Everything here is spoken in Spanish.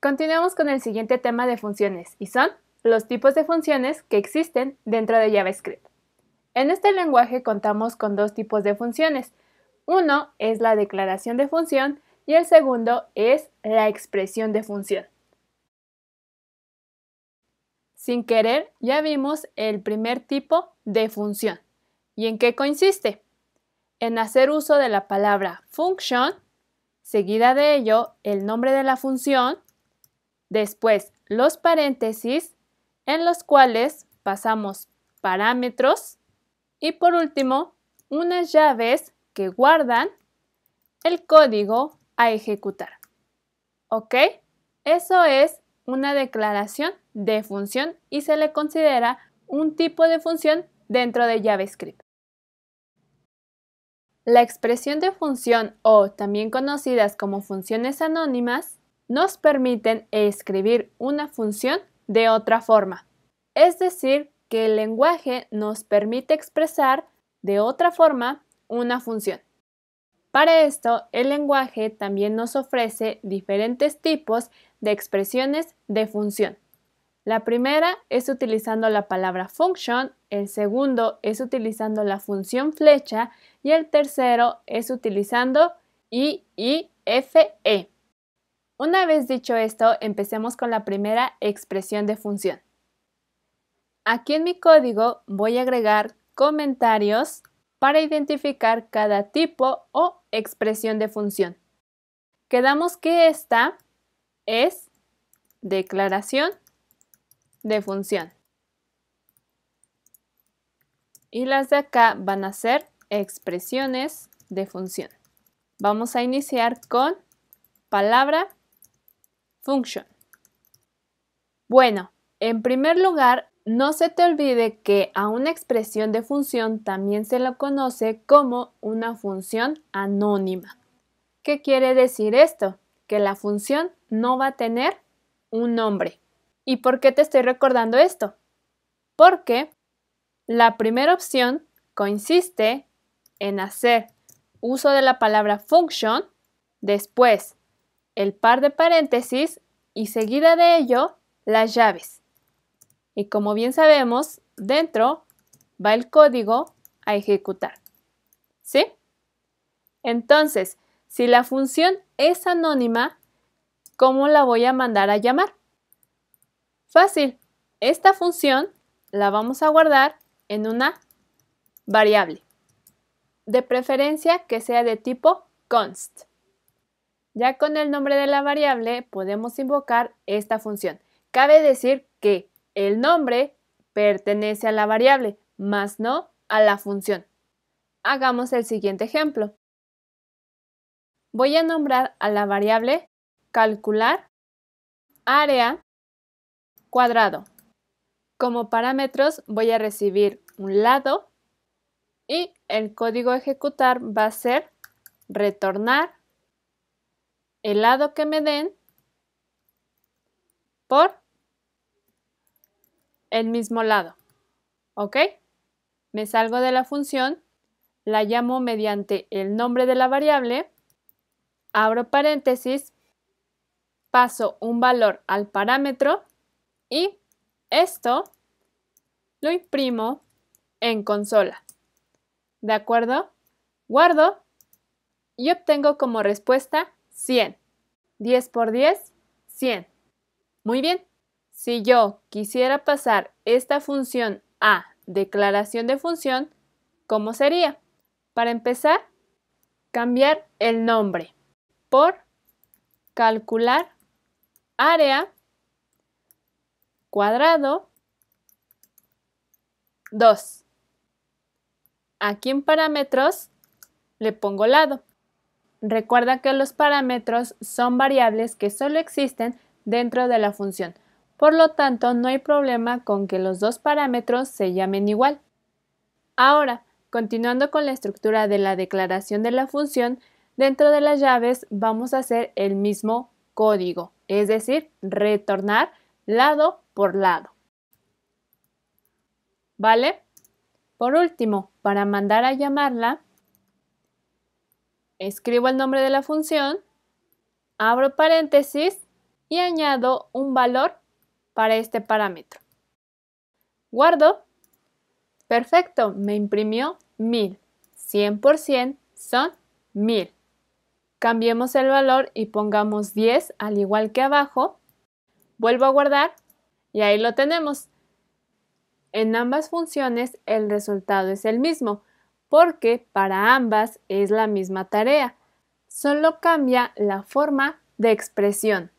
Continuamos con el siguiente tema de funciones y son los tipos de funciones que existen dentro de JavaScript. En este lenguaje contamos con dos tipos de funciones. Uno es la declaración de función y el segundo es la expresión de función. Sin querer, ya vimos el primer tipo de función. ¿Y en qué consiste? En hacer uso de la palabra function, seguida de ello el nombre de la función, Después, los paréntesis en los cuales pasamos parámetros. Y por último, unas llaves que guardan el código a ejecutar. ¿Ok? Eso es una declaración de función y se le considera un tipo de función dentro de JavaScript. La expresión de función o también conocidas como funciones anónimas nos permiten escribir una función de otra forma. Es decir, que el lenguaje nos permite expresar de otra forma una función. Para esto, el lenguaje también nos ofrece diferentes tipos de expresiones de función. La primera es utilizando la palabra function, el segundo es utilizando la función flecha y el tercero es utilizando ife. Una vez dicho esto, empecemos con la primera expresión de función. Aquí en mi código voy a agregar comentarios para identificar cada tipo o expresión de función. Quedamos que esta es declaración de función. Y las de acá van a ser expresiones de función. Vamos a iniciar con palabra bueno, en primer lugar, no se te olvide que a una expresión de función también se la conoce como una función anónima. ¿Qué quiere decir esto? Que la función no va a tener un nombre. ¿Y por qué te estoy recordando esto? Porque la primera opción consiste en hacer uso de la palabra function, después el par de paréntesis y seguida de ello las llaves. Y como bien sabemos, dentro va el código a ejecutar. ¿Sí? Entonces, si la función es anónima, ¿cómo la voy a mandar a llamar? Fácil. Esta función la vamos a guardar en una variable. De preferencia que sea de tipo const. Ya con el nombre de la variable podemos invocar esta función. Cabe decir que el nombre pertenece a la variable, más no a la función. Hagamos el siguiente ejemplo. Voy a nombrar a la variable calcular área cuadrado. Como parámetros voy a recibir un lado y el código ejecutar va a ser retornar el lado que me den por el mismo lado. ¿Ok? Me salgo de la función, la llamo mediante el nombre de la variable, abro paréntesis, paso un valor al parámetro y esto lo imprimo en consola. ¿De acuerdo? Guardo y obtengo como respuesta 100. 10 por 10, 100. Muy bien. Si yo quisiera pasar esta función a declaración de función, ¿cómo sería? Para empezar, cambiar el nombre por calcular área cuadrado 2. Aquí en parámetros le pongo lado. Recuerda que los parámetros son variables que solo existen dentro de la función. Por lo tanto, no hay problema con que los dos parámetros se llamen igual. Ahora, continuando con la estructura de la declaración de la función, dentro de las llaves vamos a hacer el mismo código, es decir, retornar lado por lado. ¿Vale? Por último, para mandar a llamarla, escribo el nombre de la función, abro paréntesis y añado un valor para este parámetro. Guardo. Perfecto, me imprimió 1000. 100% son 1000. Cambiemos el valor y pongamos 10 al igual que abajo. Vuelvo a guardar y ahí lo tenemos. En ambas funciones el resultado es el mismo, porque para ambas es la misma tarea, solo cambia la forma de expresión.